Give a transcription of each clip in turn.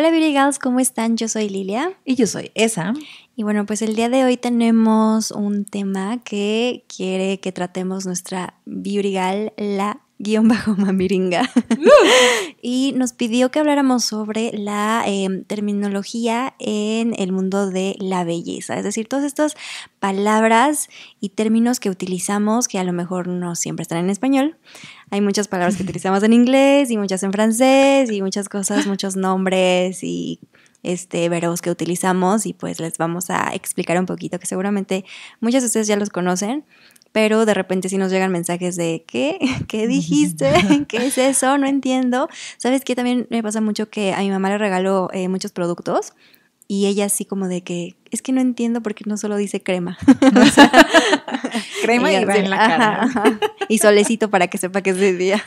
Hola Beauty ¿cómo están? Yo soy Lilia. Y yo soy Esa. Y bueno, pues el día de hoy tenemos un tema que quiere que tratemos nuestra virigal la guión bajo mamiringa. y nos pidió que habláramos sobre la em, terminología en el mundo de la belleza, es decir, todas estas palabras y términos que utilizamos que a lo mejor no siempre están en español. Hay muchas palabras que utilizamos en inglés y muchas en francés y muchas cosas, muchos nombres y este, verbos que utilizamos y pues les vamos a explicar un poquito que seguramente muchos de ustedes ya los conocen, pero de repente sí nos llegan mensajes de ¿qué? ¿Qué dijiste? ¿Qué es eso? No entiendo. ¿Sabes qué? También me pasa mucho que a mi mamá le regaló eh, muchos productos y ella así como de que es que no entiendo porque no solo dice crema. crema y, en la cara. Y solecito para que sepa que es de día.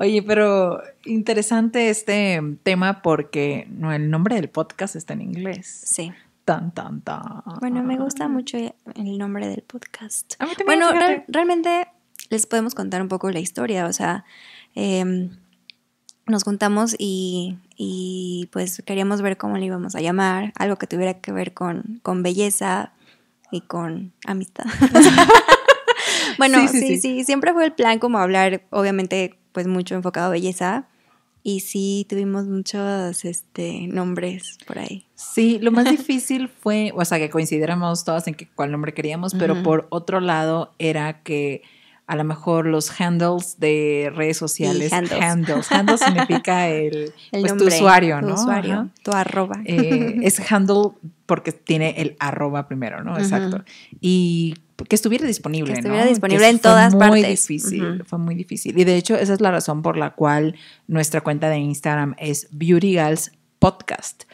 Oye, pero interesante este tema porque no el nombre del podcast está en inglés. Sí. Bueno, me gusta mucho el nombre del podcast. bueno, realmente les podemos contar un poco la historia, o sea, em, nos juntamos y, pues queríamos ver cómo le íbamos a llamar, algo que tuviera que ver con, con belleza y con amistad. bueno, sí sí, sí sí, siempre fue el plan como hablar, obviamente, pues mucho enfocado a belleza, y sí, tuvimos muchos este, nombres por ahí. Sí, lo más difícil fue, o sea, que coincidiéramos todas en que, cuál nombre queríamos, pero por otro lado era que a lo mejor los handles de redes sociales. handles. handles. significa el, el pues, tu usuario, ¿no? Tu usuario, tu arroba. Eh, es handle porque tiene el arroba primero, ¿no? Exacto. Y que estuviera disponible, que estuviera disponible en todas partes. Fue muy difícil, fue muy difícil. Y de hecho, esa es la razón por la cual nuestra cuenta de Instagram es Beauty podcast,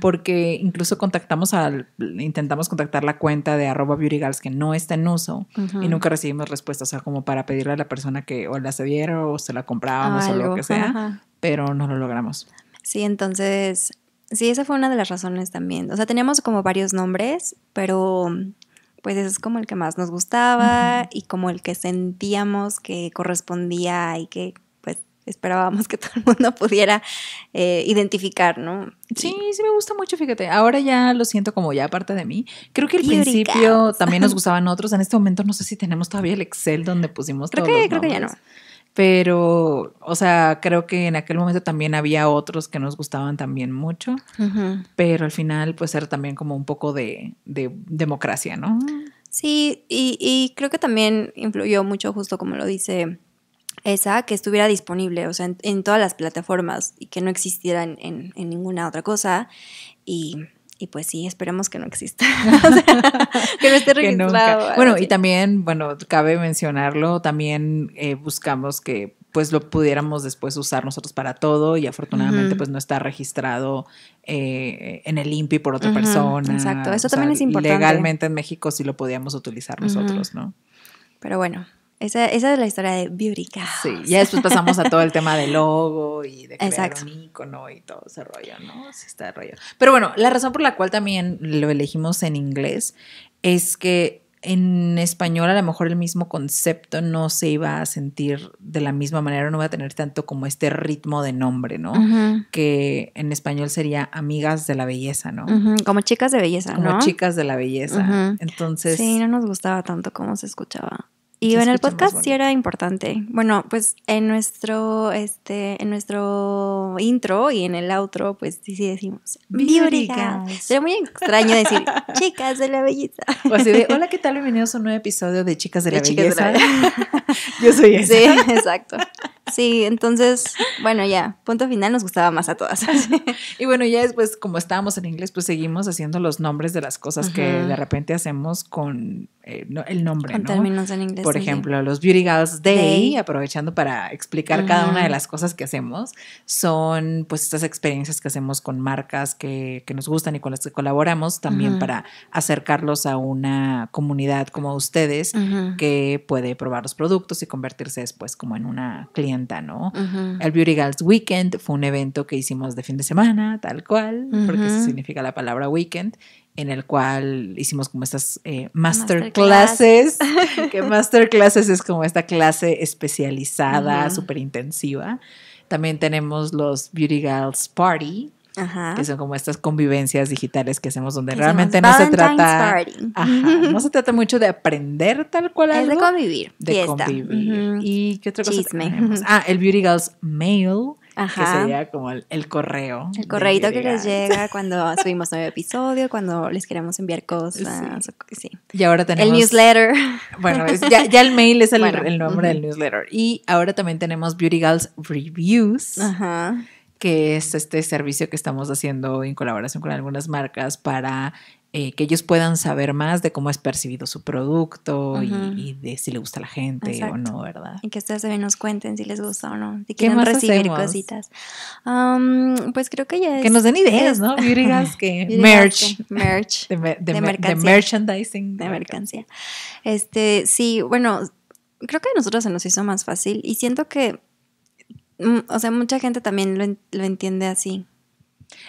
porque incluso contactamos al, intentamos contactar la cuenta de arroba girls que no está en uso y nunca recibimos respuesta, o sea, como para pedirle a la persona que o la se diera o se la comprábamos o lo que sea, pero no lo logramos. Sí, entonces, sí, esa fue una de las razones también. O sea, teníamos como varios nombres, pero pues ese es como el que más nos gustaba y como el que sentíamos que correspondía y que esperábamos que todo el mundo pudiera eh, identificar, ¿no? Sí, sí me gusta mucho, fíjate. Ahora ya lo siento como ya parte de mí. Creo que al principio pues. también nos gustaban otros. En este momento no sé si tenemos todavía el Excel donde pusimos todos los Creo que ya no. Pero, o sea, creo que en aquel momento también había otros que nos gustaban también mucho. Pero al final, pues era también como un poco de, democracia, ¿no? Sí, y creo que también influyó mucho, justo como lo dice esa que estuviera disponible, o sea, en, todas las plataformas y que no existiera en, ninguna otra cosa. Y, y, pues sí, esperemos que no exista, que no esté registrado. bueno, y también, bueno, cabe mencionarlo, también eh, buscamos que pues lo pudiéramos después usar nosotros para todo y afortunadamente pues no está registrado eh, en el INPI por otra persona. Exacto, eso también es importante. Legalmente en México sí lo podíamos utilizar nosotros, ¿no? Pero bueno, esa, esa es la historia de Beauty Sí, ya después pasamos a todo el tema del logo y de crear un icono y todo ese rollo, ¿no? Sí, está de rollo. Pero bueno, la razón por la cual también lo elegimos en inglés es que en español a lo mejor el mismo concepto no se iba a sentir de la misma manera, no iba a tener tanto como este ritmo de nombre, ¿no? Que en español sería amigas de la belleza, ¿no? Como chicas de belleza, ¿no? Como chicas de la belleza. Entonces... Sí, no nos gustaba tanto cómo se escuchaba. Y bueno, el podcast sí era importante. Bueno, pues en nuestro, este, en nuestro intro y en el outro, pues sí, sí decimos Sería muy extraño decir chicas de la belleza. O así hola, ¿qué tal? Bienvenidos a un nuevo episodio de Chicas de, la, belleza. Yo soy esa. Sí, exacto. Sí, entonces, bueno, ya, punto final, nos gustaba más a todas. y bueno, ya después, como estábamos en inglés, pues seguimos haciendo los nombres de las cosas que de repente hacemos con eh, el nombre. Por ejemplo, los Beauty Girls Day, aprovechando para explicar cada una de las cosas que hacemos, son pues estas experiencias que hacemos con marcas que, nos gustan y con las que colaboramos, también para acercarlos a una comunidad como ustedes que puede probar los productos y convertirse después como en una clienta, ¿no? El Beauty Girls Weekend fue un evento que hicimos de fin de semana, tal cual, porque eso significa la palabra weekend en el cual hicimos como estas eh, masterclasses, que masterclasses es como esta clase especializada, súper intensiva. También tenemos los Beauty Girls Party, que son como estas convivencias digitales que hacemos donde realmente no se trata no se trata mucho de aprender tal cual es de convivir de convivir y qué otra cosa Tenemos? ah el Beauty Girls Mail que sería como el, correo. El correito que les llega cuando subimos nuevo episodio, cuando les queremos enviar cosas. Sí. Y ahora tenemos. El newsletter. Bueno, ya, el mail es el, nombre del newsletter. Y ahora también tenemos Beauty Girls Reviews. que es este servicio que estamos haciendo en colaboración con algunas marcas para eh, que ellos puedan saber más de cómo es percibido su producto y, de si le gusta a la gente o no, ¿verdad? Y que ustedes también nos cuenten si les gusta o no, si quieren recibir cositas. Um, pues creo que ya es... Que nos den ideas, ¿no? Virgas, que merch. merch. De, de, merchandising. De mercancía. Este, sí, bueno, creo que a nosotros se nos hizo más fácil y siento que, mm, o sea, mucha gente también lo, lo entiende así,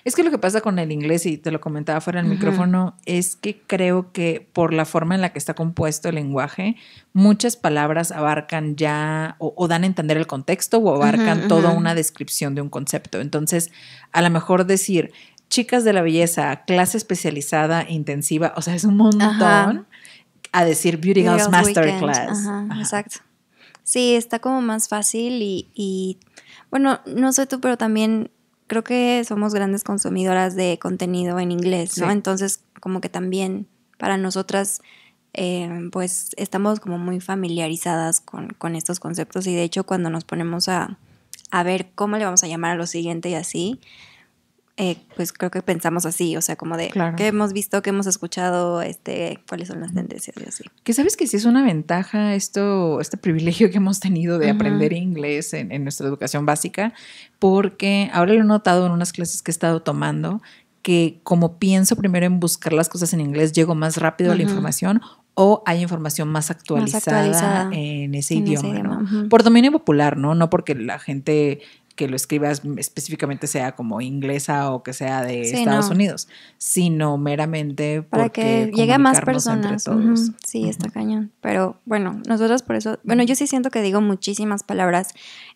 es que lo que pasa con el inglés, y te lo comentaba fuera del micrófono, es que creo que por la forma en la que está compuesto el lenguaje, muchas palabras abarcan ya o, dan a entender el contexto o abarcan toda una descripción de un concepto. Entonces, a lo mejor decir chicas de la belleza, clase especializada intensiva, o sea, es un montón a decir Beauty Girls, Masterclass. Exacto. Sí, está como más fácil y, y bueno, no sé tú, pero también creo que somos grandes consumidoras de contenido en inglés, ¿no? Entonces, como que también para nosotras, eh, pues estamos como muy familiarizadas con, con, estos conceptos y de hecho cuando nos ponemos a ver cómo le vamos a llamar a lo siguiente y así, eh, pues creo que pensamos así, o sea, como de que qué hemos visto, que hemos escuchado, este, cuáles son las tendencias y así. Que sabes que sí es una ventaja esto, este privilegio que hemos tenido de aprender inglés en, nuestra educación básica, porque ahora lo he notado en unas clases que he estado tomando, que como pienso primero en buscar las cosas en inglés, llego más rápido a la información o hay información más actualizada, en ese idioma, Por dominio popular, ¿no? No porque la gente que lo escribas específicamente sea como inglesa o que sea de Estados Unidos, sino meramente para que llegue a más personas. Sí, está cañón. Pero bueno, nosotros por eso, bueno, yo sí siento que digo muchísimas palabras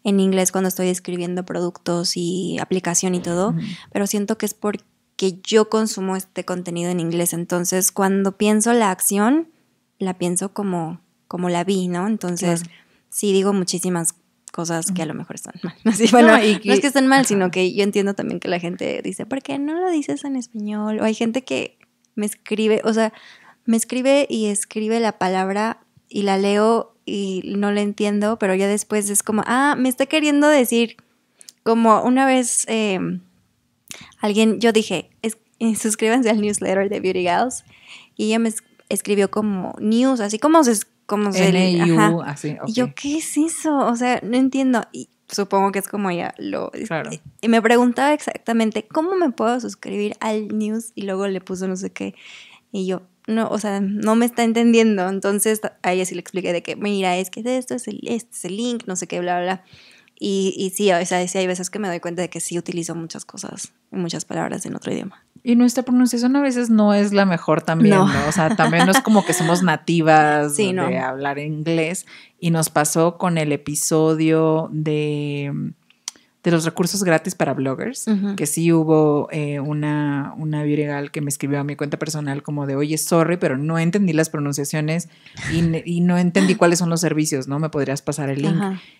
en inglés cuando estoy escribiendo productos y aplicación y todo, pero siento que es porque yo consumo este contenido en inglés, entonces cuando pienso la acción, la pienso como, como la vi, ¿no? Entonces, sí digo muchísimas cosas que a lo mejor están mal. no, es que estén mal, sino que yo entiendo también que la gente dice, ¿por qué no lo dices en español? O hay gente que me escribe, o sea, me escribe y escribe la palabra y la leo y no la entiendo, pero ya después es como, ah, me está queriendo decir, como una vez em, alguien, yo dije, eh, suscríbanse al newsletter de Beauty Girls y ella me escribió como news, así como se como se le, yo, ¿qué es eso? O sea, no entiendo. Y supongo que es como ella lo... Eh, y me preguntaba exactamente, ¿cómo me puedo suscribir al news? Y luego le puso no sé qué. Y yo, no, o sea, no me está entendiendo. Entonces a ella sí le expliqué de que, mira, es que esto es el, este es el link, no sé qué, bla, bla. Y, y sí, o sea, sí hay veces que me doy cuenta de que sí utilizo muchas cosas, muchas palabras en otro idioma. Y nuestra pronunciación a veces no es la mejor también, no. O sea, también no es como que somos nativas de hablar inglés. Y nos pasó con el episodio de de los recursos gratis para bloggers, que sí hubo eh, una, una viral que me escribió a mi cuenta personal como de, oye, sorry, pero no entendí las pronunciaciones y, no entendí cuáles son los servicios, ¿no? Me podrías pasar el link.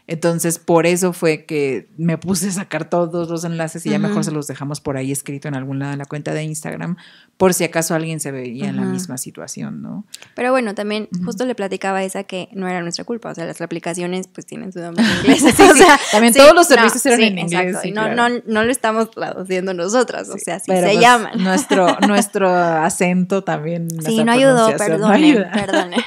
Entonces, por eso fue que me puse a sacar todos los enlaces y ya mejor se los dejamos por ahí escrito en algún lado en la cuenta de Instagram, por si acaso alguien se veía en la misma situación, ¿no? Pero bueno, también justo le platicaba esa que no era nuestra culpa, o sea, las aplicaciones pues tienen su nombre en inglés. o sea, También todos los servicios eran Exacto. y no, no, no lo estamos traduciendo nosotras, o sea, así se pues, llaman. Nuestro, nuestro acento también. Sí, no ayudó, perdone, perdone.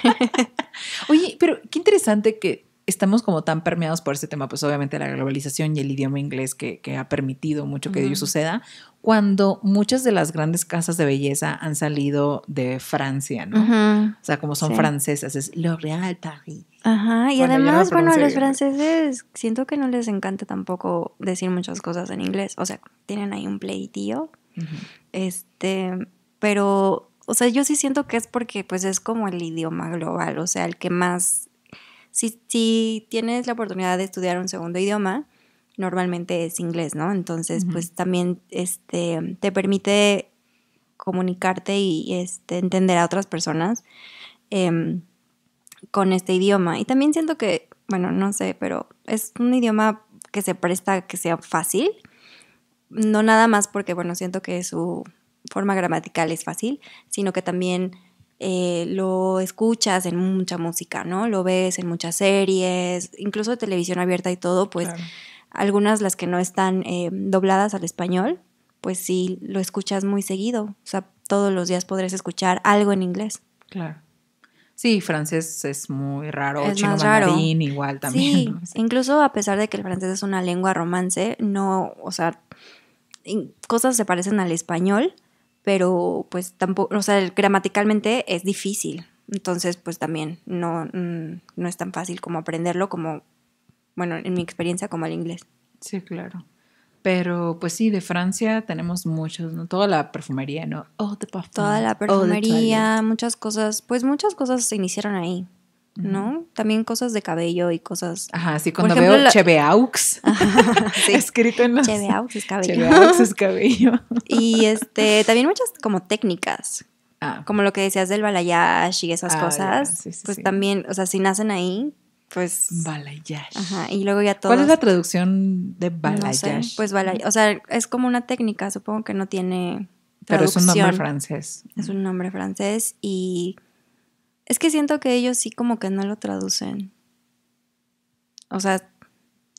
Oye, pero qué interesante que estamos como tan permeados por este tema, pues obviamente la globalización y el idioma inglés que, ha permitido mucho que ello suceda, cuando muchas de las grandes casas de belleza han salido de Francia, ¿no? O sea, como son francesas, es L'Oréal Paris. Ajá, y además, bueno, a los franceses siento que no les encanta tampoco decir muchas cosas en inglés, o sea, tienen ahí un pleitío, este, pero, o sea, yo sí siento que es porque pues es como el idioma global, o sea, el que más si, tienes la oportunidad de estudiar un segundo idioma, normalmente es inglés, ¿no? Entonces, pues también este, te permite comunicarte y este, entender a otras personas em, con este idioma. Y también siento que, bueno, no sé, pero es un idioma que se presta que sea fácil. No nada más porque, bueno, siento que su forma gramatical es fácil, sino que también eh, lo escuchas en mucha música, ¿no? Lo ves en muchas series, incluso de televisión abierta y todo, pues algunas las que no están eh, dobladas al español, pues sí lo escuchas muy seguido, o sea, todos los días podrás escuchar algo en inglés. Claro. Sí, francés es muy raro, es chino igual también. sí. incluso a pesar de que el francés es una lengua romance, no, o sea, cosas se parecen al español, pero pues tampoco, o sea, gramaticalmente es difícil. Entonces, pues también no, mm, no es tan fácil como aprenderlo como, bueno, en mi experiencia como el inglés. Sí, claro. Pero pues sí, de Francia tenemos muchos, ¿no? Toda la perfumería, ¿no? Oh, Toda la oh, perfumería, muchas cosas, pues muchas cosas se iniciaron ahí. ¿no? También cosas de cabello y cosas. Ajá, sí, cuando veo Cheveaux escrito en los. Cheveaux es cabello. Cheveaux es cabello. y este, también muchas como técnicas. Ah. Como lo que decías del balayage y esas ah, cosas. pues también, o sea, si nacen ahí, pues. Balayage. Ajá, y luego ya todo. ¿Cuál es la traducción de balayage? pues balayage. O sea, es como una técnica, supongo que no tiene. Traducción. Pero es un nombre francés. Es un nombre francés y es que siento que ellos sí como que no lo traducen. O sea,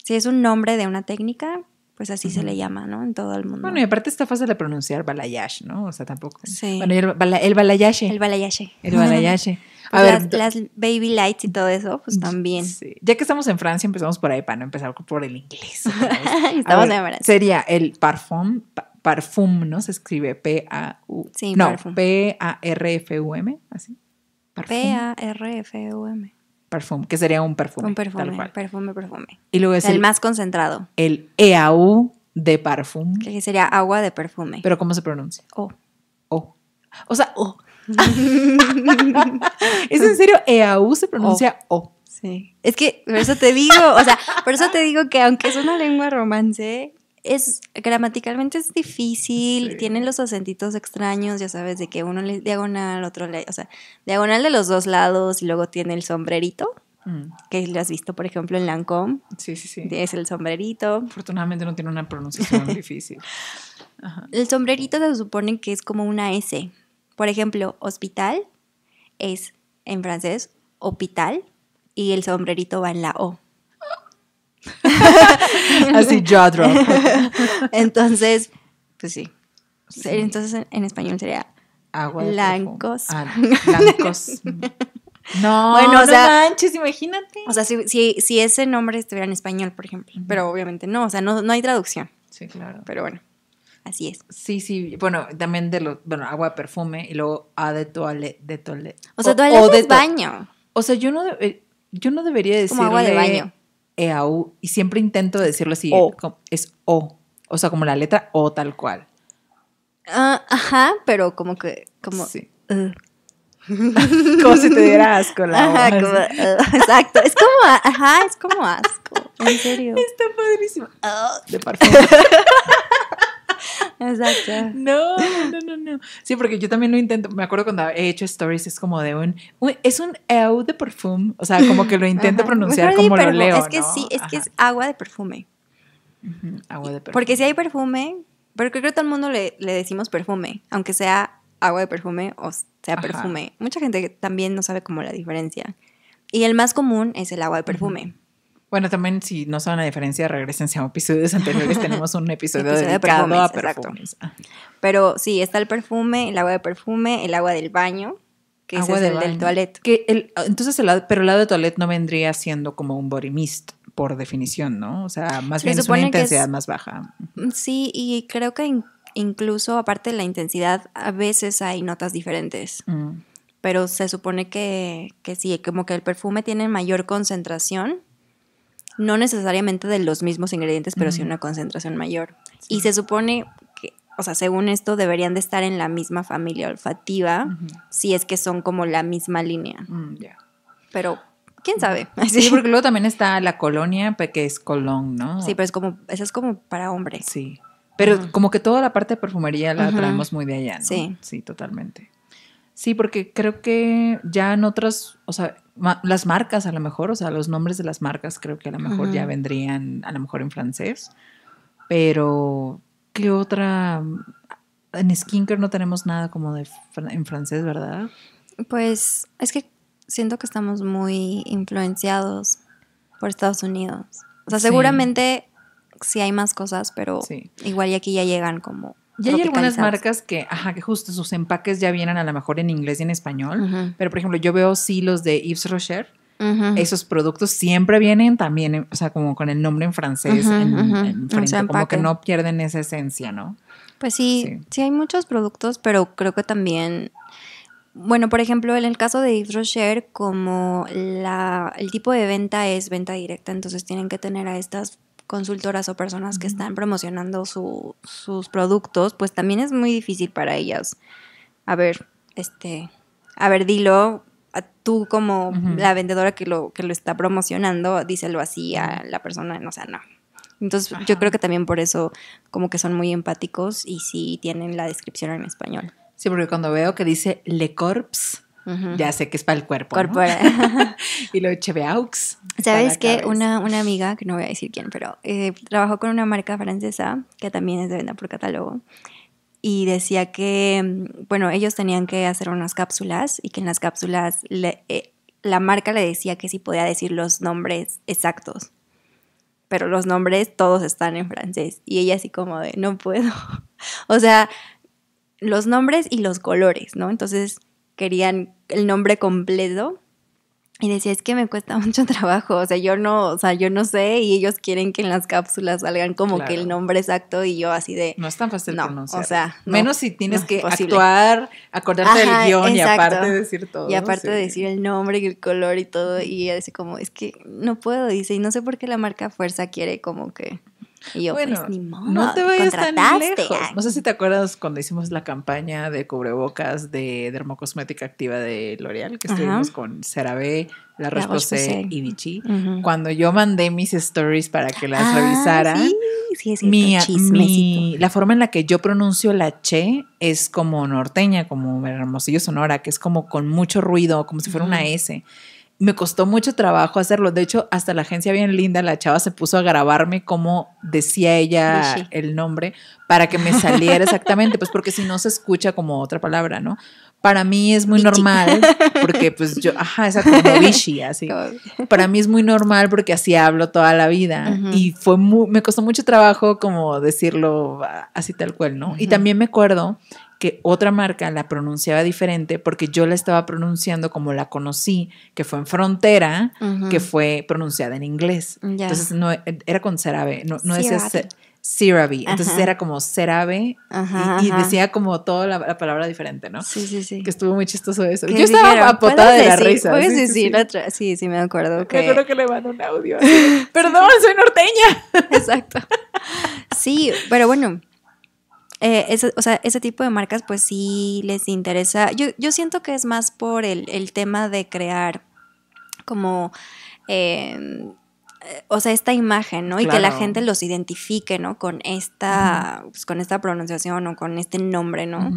si es un nombre de una técnica, pues así se le llama, ¿no? En todo el mundo. Bueno, y aparte está fácil de pronunciar balayage, ¿no? O sea, tampoco. Sí. Bueno, el, bala, el balayage. El balayage. Pues las, baby lights y todo eso, pues mm, también. Sí. Ya que estamos en Francia, empezamos por ahí para no empezar por el inglés. estamos en Francia. Sería el parfum, parfum, ¿no? Se escribe P-A-U. Sí, no, P-A-R-F-U-M, así. P-A-R-F-U-M. Perfume, que sería un perfume. Un perfume, perfume, perfume. Y luego es el, más concentrado. El EAU de perfume. Que sería agua de perfume. Pero ¿cómo se pronuncia? O. O. O sea, O. es en serio, EAU se pronuncia O. o. Sí. Es que por eso te digo, o sea, por eso te digo que aunque es una lengua romance, es gramaticalmente es difícil, tienen los acentitos extraños, ya sabes, de que uno le diagonal, otro le, o sea, diagonal de los dos lados y luego tiene el sombrerito, mm. que lo has visto, por ejemplo, en Lancôme. Sí, sí, sí. Es el sombrerito. Afortunadamente no tiene una pronunciación difícil. El sombrerito se supone que es como una S. Por ejemplo, hospital es en francés hospital y el sombrerito va en la O. Así, jaw drop. Entonces, pues sí. Entonces en, español sería Agua blancos. blancos. Ah, no, no manches, imagínate. O sea, si, si, si, ese nombre estuviera en español, por ejemplo, pero obviamente no, o sea, no, hay traducción. Sí, claro. Pero bueno, así es. Sí, sí, bueno, también de los, bueno, agua, de perfume y luego A de toilet, O sea, de baño. O sea, yo no, eh, yo no debería decir. Como agua de baño. EAU y siempre intento decirlo así. Es O. O sea, como la letra O tal cual. Ah, ajá, pero como que. Como, sí. E. como si te diera asco la e, exacto. Es como, ajá, es como asco. En serio. Está padrísimo. Ah. de parfum. Exacto. No, no, no, no. Sí, porque yo también lo intento. Me acuerdo cuando he hecho stories, es como de un. es un eau de perfume. O sea, como que lo intento pues pronunciar como lo leo. Es que sí, es que es agua de perfume. Agua de perfume. Porque si hay perfume, pero creo que todo el mundo le, decimos perfume, aunque sea agua de perfume o sea perfume. Mucha gente también no sabe cómo la diferencia. Y el más común es el agua de perfume. Bueno, también si no saben la diferencia, regresense a episodios anteriores. Tenemos un episodio, de ah. Pero sí, está el perfume, el agua de perfume, el agua del baño, que es el del toilet. Que entonces, pero el lado de toilet no vendría siendo como un body mist por definición, ¿no? O sea, más bien es una intensidad más baja. Sí, y creo que incluso aparte de la intensidad, a veces hay notas diferentes. Mm. pero se supone que, que, sí, como que el perfume tiene mayor concentración no necesariamente de los mismos ingredientes, pero sí una concentración mayor. Y se supone que, o sea, según esto, deberían de estar en la misma familia olfativa, si es que son como la misma línea. Mm, pero quién sabe. Sí, porque luego también está la colonia, que es Colón, ¿no? Sí, pero es como, esa es como para hombres. Sí. Pero como que toda la parte de perfumería la traemos muy de allá, ¿no? Sí. Sí, totalmente. Sí, porque creo que ya en otras, o sea, las marcas a lo mejor, o sea, los nombres de las marcas creo que a lo mejor ya vendrían, a lo mejor en francés, pero ¿qué otra? En skincare no tenemos nada como de en francés, ¿verdad? Pues es que siento que estamos muy influenciados por Estados Unidos. O sea, seguramente sí, hay más cosas, pero igual y aquí ya llegan como y hay algunas marcas que, ajá, que justo sus empaques ya vienen a lo mejor en inglés y en español, pero por ejemplo yo veo sí los de Yves Rocher, esos productos siempre vienen también, o sea, como con el nombre en francés, como que no pierden esa esencia, ¿no? Pues sí, sí, hay muchos productos, pero creo que también, bueno, por ejemplo, en el caso de Yves Rocher, como el tipo de venta es venta directa, entonces tienen que tener a estas consultoras o personas que están promocionando sus productos, pues también es muy difícil para ellas. A ver, este, a ver, dilo, a tú como la vendedora que lo, que lo está promocionando, díselo así a la persona, o sea, no. Entonces yo creo que también por eso como que son muy empáticos y sí tienen la descripción en español. Sí, porque cuando veo que dice Le Corps, ya sé que es para el cuerpo. Corporal. y lo eché Aux. ¿Sabes que una, una, amiga, que no voy a decir quién, pero eh, trabajó con una marca francesa que también es de venta por catálogo y decía que, mm, bueno, ellos tenían que hacer unas cápsulas y que en las cápsulas eh, la marca le decía que sí podía decir los nombres exactos, pero los nombres todos están en francés y ella así como de, no puedo. o sea, los nombres y los colores, ¿no? Entonces querían el nombre completo. Y decía, es que me cuesta mucho trabajo, o sea, yo no, o sea, yo no sé y ellos quieren que en las cápsulas salgan como que el nombre exacto y yo así de... No es tan fácil no, O sea, menos si tienes que actuar, acordarte del guión y aparte decir todo. Y aparte de decir el nombre y el color y todo y dice como, es que no puedo, dice, y no sé por qué la marca Fuerza quiere como que pues, bueno, No te vayas tan lejos. No sé si te acuerdas cuando hicimos la campaña de cubrebocas de dermocosmética activa de L'Oreal, que estuvimos con CeraVe, La roche y Vichy. Cuando yo mandé mis stories para que las ah, revisaran, la forma en la que yo pronuncio la che es como norteña, como Hermosillo Sonora, que es como con mucho ruido, como si fuera una S me costó mucho trabajo hacerlo. De hecho, hasta la agencia bien linda, la chava se puso a grabarme cómo decía ella el nombre para que me saliera exactamente, pues porque si no se escucha como otra palabra, ¿no? Para mí es muy normal, porque pues yo, ajá, esa como Vichy, así. Para mí es muy normal porque así hablo toda la vida y fue me costó mucho trabajo como decirlo ah, así tal cual, ¿no? Y también me acuerdo que otra marca la pronunciaba diferente porque yo la estaba pronunciando como la conocí, que fue en frontera, que fue pronunciada en inglés. Entonces no era con cerave, no, decía Cerave. Entonces era como Cerave y, decía como toda la, palabra diferente, ¿no? Sí, sí, sí. Que estuvo muy chistoso eso. Yo estaba apotada de la risa. sí, sí, Sí, me acuerdo que. que le mandó un audio. Perdón, soy norteña. Exacto. Sí, pero bueno, eh, ese, o sea, ese tipo de marcas pues sí les interesa. Yo, yo siento que es más por el, tema de crear como... Em, eh, o sea, esta imagen, ¿no? Y que la gente los identifique, ¿no? Con esta, pues, con esta pronunciación o con este nombre, ¿no?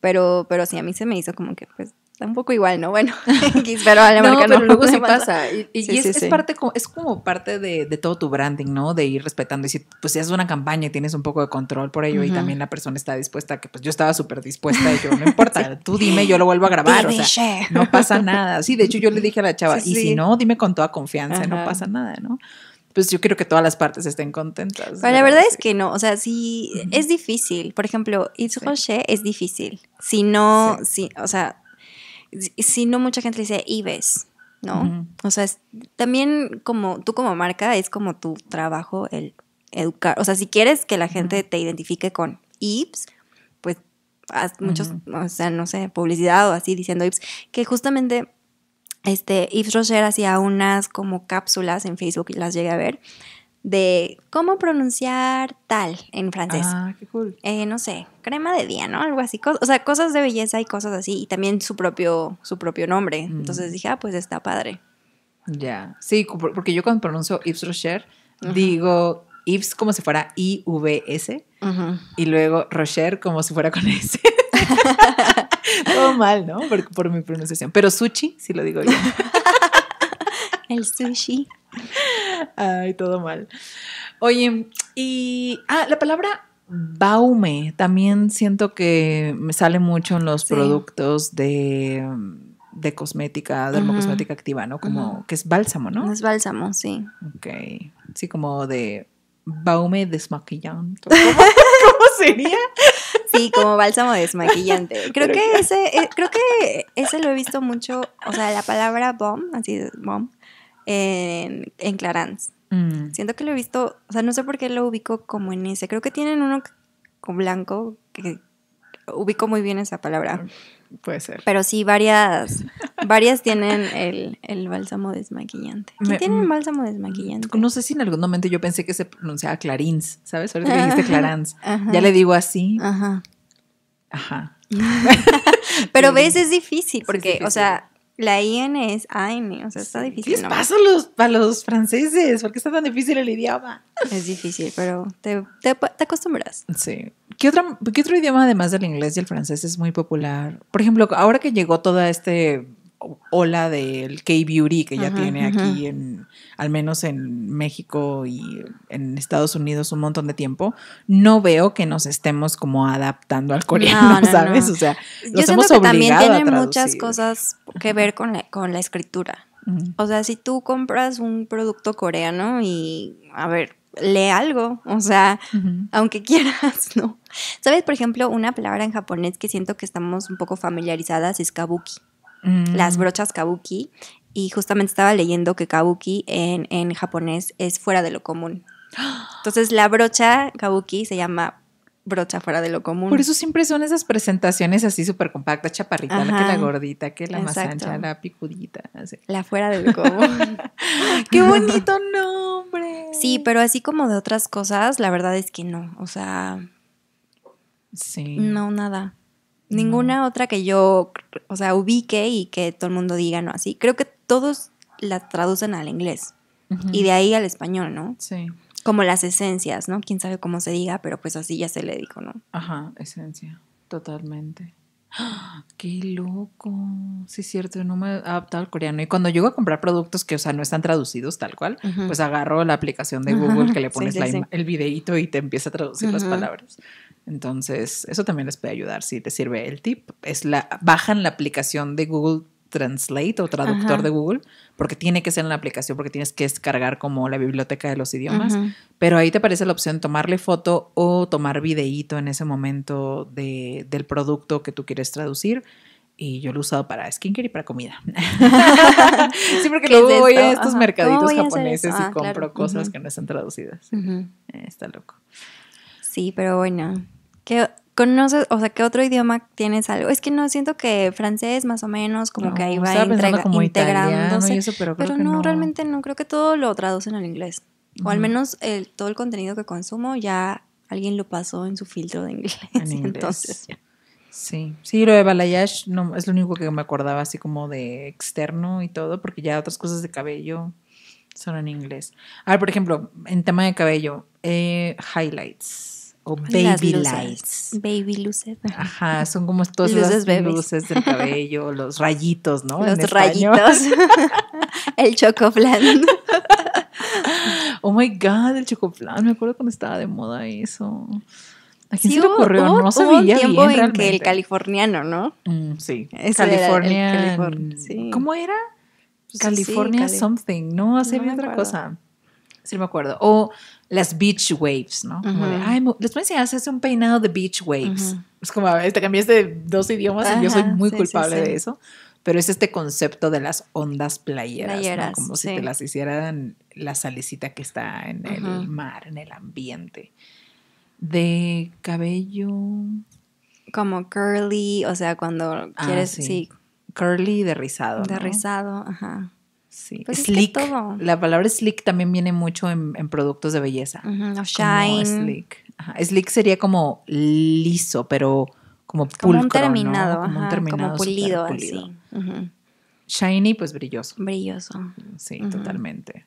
pero, pero sí, a mí se me hizo como que, pues, está un poco igual, ¿no? Bueno, pero a la no, pero luego sí pasa. Y, es, parte, es como parte de, todo tu branding, ¿no? De ir respetando. Y si pues si haces una campaña y tienes un poco de control por ello y también la persona está dispuesta, que pues yo estaba súper dispuesta y yo, no importa, tú dime, yo lo vuelvo a grabar. o sea, no pasa nada. Sí, de hecho yo le dije a la chava, y si no, dime con toda confianza, no pasa nada, ¿no? pues yo quiero que todas las partes estén contentas. Pero la verdad es que no, o sea, sí, es difícil. Por ejemplo, It's Roche es difícil. Si no, sí. o sea, si no mucha gente dice Ives, ¿no? O sea, también como tú como marca es como tu trabajo el educar, o sea, si quieres que la gente te identifique con Ives, pues haz muchos, o sea, no sé, publicidad o así diciendo Ives, que justamente este Yves Rocher hacía unas como cápsulas en Facebook y las llegué a ver de cómo pronunciar tal en francés. Ah, qué cool. Eh, no sé, crema de día, ¿no? Algo así. O sea, cosas de belleza y cosas así. Y también su propio, su propio nombre. Mm. Entonces dije, ah, pues está padre. Ya. Sí, porque yo cuando pronuncio Yves Rocher, digo Yves como si fuera I-V-S. Y luego Rocher como si fuera con S. Todo mal, ¿no? Por, mi pronunciación. Pero sushi, si lo digo bien. El sushi. Ay, todo mal. Oye, y. Ah, la palabra Baume también siento que me sale mucho en los productos de, de cosmética, dermocosmética activa, ¿no? Como que es bálsamo, ¿no? Es bálsamo, sí. Ok. Sí, como de Baume desmaquillante. ¿Cómo, sería? Sí, como bálsamo desmaquillante. Creo que ese, eh, creo que ese lo he visto mucho, o sea, la palabra bomb, así bom en, en Clarance. Mm. Siento que lo he visto, o sea, no sé por qué lo ubico como en ese. Creo que tienen uno con blanco, que ubico muy bien esa palabra. Puede ser. Pero sí, varias, varias tienen el, bálsamo desmaquillante. ¿Quién me, tiene el mm, bálsamo desmaquillante? No sé si en algún momento yo pensé que se pronunciaba Clarins, ¿sabes? Ahora que dijiste Clarins. Ya le digo así. Ajá. Ajá. Pero ves, es difícil, porque, o sea, la IN es AN, o sea, está difícil. ¿Qué les pasa a los, a los, franceses? ¿Por qué está tan difícil el idioma? Es difícil, pero te, acostumbras. Sí. ¿Qué, otra, otro idioma, además del inglés y el francés, es muy popular? Por ejemplo, ahora que llegó toda esta ola del K-Beauty que ya tiene aquí en al menos en México y en Estados Unidos un montón de tiempo, no veo que nos estemos como adaptando al coreano, ¿sabes? O sea, Yo siento que también tiene muchas cosas que ver con la, escritura. O sea, si tú compras un producto coreano y, a ver, lee algo, o sea, aunque quieras, ¿no? ¿Sabes, por ejemplo, una palabra en japonés que siento que estamos un poco familiarizadas es kabuki? Mm. Las brochas kabuki y justamente estaba leyendo que kabuki en, japonés es fuera de lo común. Entonces la brocha kabuki se llama brocha fuera de lo común. Por eso siempre son esas presentaciones así súper compactas, chaparrita, que la gordita, que la más ancha, la picudita. La fuera de común. ¡Qué bonito nombre! Sí, pero así como de otras cosas, la verdad es que no. O sea. Sí. No, nada. Ninguna otra que yo, o sea, ubique y que todo el mundo diga no así. Creo que todos la traducen al inglés y de ahí al español, ¿no? Sí. Como las esencias, ¿no? Quién sabe cómo se diga, pero pues así ya se le dijo, ¿no? Ajá, esencia, totalmente. ¡Ah! ¡Qué loco! Sí, es cierto, no me he adaptado al coreano. Y cuando llego a comprar productos que, o sea, no están traducidos tal cual, pues agarro la aplicación de Google que le pones el videito y te empieza a traducir las palabras. Entonces, eso también les puede ayudar si te sirve el tip. Es la, bajan la aplicación de Google Translate o traductor de Google, porque tiene que ser en la aplicación, porque tienes que descargar como la biblioteca de los idiomas. Pero ahí te aparece la opción tomarle foto o tomar videíto en ese momento del producto que tú quieres traducir. Y yo lo he usado para skincare y para comida. sí, porque luego voy a estos mercaditos japoneses y ah, compro cosas que no están traducidas. Eh, está loco. Sí, pero bueno. ¿Qué, ¿Conoces, o sea, qué otro idioma tienes algo? Es que no siento que francés más o menos como que ahí va integrado. pero, no, realmente no, creo que todo lo traducen al inglés. O al menos el, todo el contenido que consumo ya alguien lo pasó en su filtro de inglés. Entonces, Sí, sí, lo de Balayage no, es lo único que me acordaba así como de externo y todo, porque ya otras cosas de cabello son en inglés. A ver, por ejemplo, en tema de cabello, eh, highlights baby lights. Baby luces. Ajá, son como todas luces las luces del cabello, los rayitos, ¿no? Los rayitos. el chocoflan. oh my God, el chocoflan. Me acuerdo cuando estaba de moda eso. ¿A quién se le ocurrió? no sabía tiempo bien, realmente. que el californiano, ¿no? Mm, pues sí. California. ¿Cómo era? California something. No, hace bien otra cosa. Sí me acuerdo. O las beach waves, ¿no? Como les voy a enseñar un peinado de beach waves. Es como, a ver, te cambiaste de dos idiomas y yo soy muy culpable de eso. Pero es este concepto de las ondas playeras, ¿no? como si te las hicieran la salicita que está en el mar, en el ambiente. De cabello. Como curly, o sea, cuando ah, quieres, sí. Curly de rizado. De rizado, ajá. Sí. Pues La palabra slick también viene mucho en, productos de belleza. Uh shine. sleek. sería como liso, pero como pulcro, como un terminado, como, pulido, Shiny, pues brilloso. Brilloso. Sí, totalmente.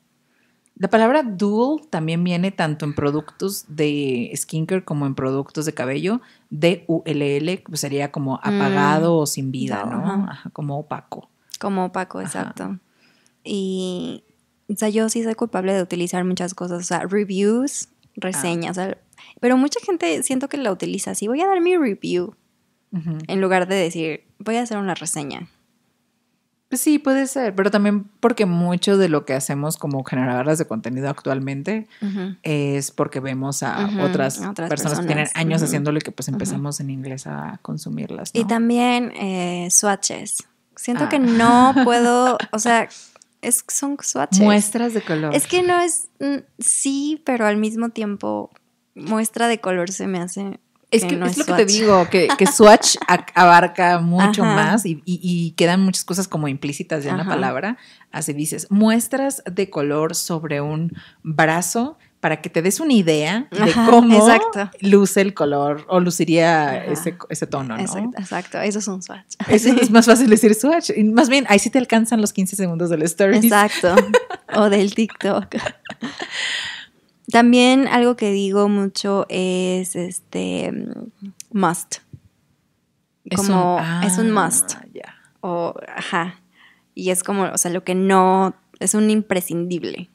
La palabra dual también viene tanto en productos de skincare como en productos de cabello. D-U-L-L pues sería como mm. apagado o sin vida, ¿no? como opaco. Como opaco, exacto. Y, o sea, yo sí soy culpable de utilizar muchas cosas, o sea, reviews, ah, reseñas, pero mucha gente siento que la utiliza así, voy a dar mi review, en lugar de decir, voy a hacer una reseña. Pues sí, puede ser, pero también porque mucho de lo que hacemos como generadoras de contenido actualmente es porque vemos a otras, personas, que tienen años haciéndolo y que pues empezamos en inglés a consumirlas. Y también eh, swatches. Siento que ah. no puedo, o sea, es, son swatches. Muestras de color. Es que no es, mm, sí, pero al mismo tiempo muestra de color se me hace... Es que, no es, lo que te digo, que, swatch abarca mucho más y, quedan muchas cosas como implícitas de en una palabra. Así dices, muestras de color sobre un brazo para que te des una idea de cómo luce el color o luciría ese, tono, ¿no? Exacto, eso es un swatch. es más fácil decir swatch. más bien, ahí sí te alcanzan los 15 segundos del story. Exacto, o del TikTok. También algo que digo mucho es este must. Como ah, es un, must. O ajá. Y es como, o sea, lo que no es un imprescindible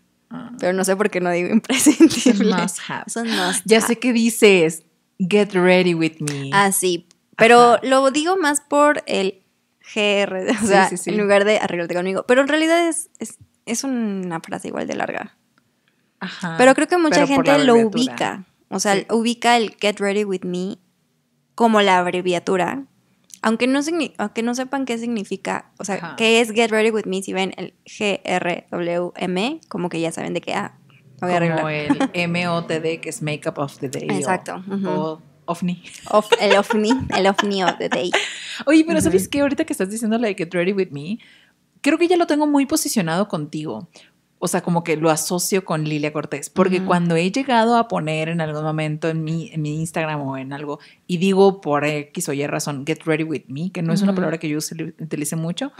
pero no sé por qué no digo imprescindible. Must Son must ya sé que dices, get ready with me. Ah, sí, pero lo digo más por el GR, o sea, en lugar de arreglarte conmigo, pero en realidad es, es, es, una frase igual de larga. Ajá. Pero creo que mucha gente lo ubica, o sea, ubica el get ready with me como la abreviatura, aunque no, no sepan qué significa, o sea, qué es Get Ready With Me, si ven el G-R-W-M, como que ya saben de qué, ah, a Como el M-O-T-D, que es Makeup of the Day. Exacto. O, uh el OVNI, el OVNI of the Day. Oye, pero ¿sabes qué? Ahorita que estás diciendo la de Get Ready With Me, creo que ya lo tengo muy posicionado contigo, o sea, como que lo asocio con Lilia Cortés, porque cuando he llegado a poner en algún momento en mi, en mi Instagram o en algo, y digo por X o Y razón, get ready with me, que no es una palabra que yo utilice mucho,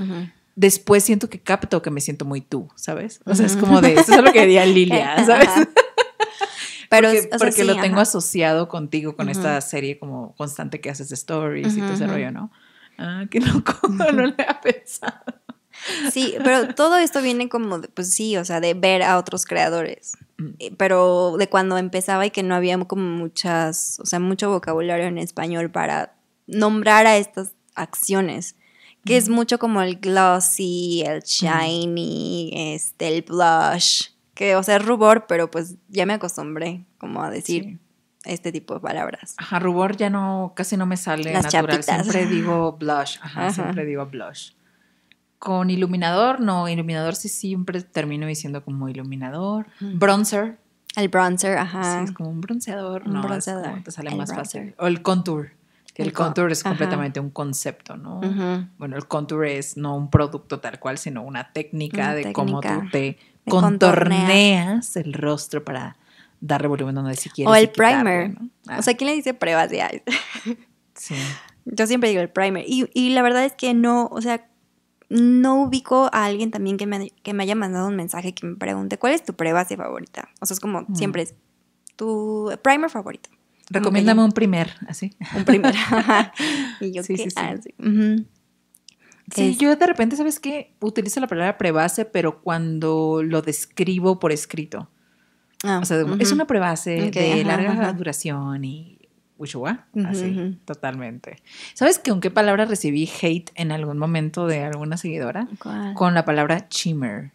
después siento que capto que me siento muy tú, ¿sabes? O sea, es como de, eso es lo que diría Lilia, ¿sabes? Pero porque, porque lo tengo asociado contigo con esta serie como constante que haces de stories y todo ese rollo, ¿no? Ah, qué loco, no le había pensado. Sí, pero todo esto viene como, pues sí, o sea, de ver a otros creadores. Mm. Eh, pero de cuando empezaba y que no había como muchas, o sea, mucho vocabulario en español para nombrar a estas acciones. Que es mm. mucho como el glossy, el mm. shiny, este, el blush. Que, o sea, rubor, pero pues ya me acostumbré como a decir este tipo de palabras. Ajá, rubor ya no, casi no me sale natural. Siempre digo blush. Ajá. siempre digo blush. Con iluminador, no, iluminador sí siempre termino diciendo como iluminador. Bronzer. El bronzer, ajá. Sí, es como un bronceador. no, bronceador. te sale más fácil. O el contour. el, contour es completamente un concepto, ¿no? Bueno, el contour es no un producto tal cual, sino una técnica de cómo tú te contorneas el rostro para dar volumen donde si quieres. O el primer. Ah. O sea, ¿quién le dice pruebas de Sí. Yo siempre digo el primer. Y, y la verdad es que no, o sea, no ubico a alguien también que me, que me, haya mandado un mensaje que me pregunte cuál es tu prebase favorita. O sea, es como mm. siempre es tu primer favorito. Recomiéndame un primer, así. Un primer. y yo sí, ah, yo de repente, ¿sabes qué? Utilizo la palabra prebase, pero cuando lo describo por escrito. Ah, o sea, es una prebase de larga duración y Ushua, así, totalmente. ¿Sabes que con qué palabra recibí hate en algún momento de alguna seguidora? Con la palabra chimmer.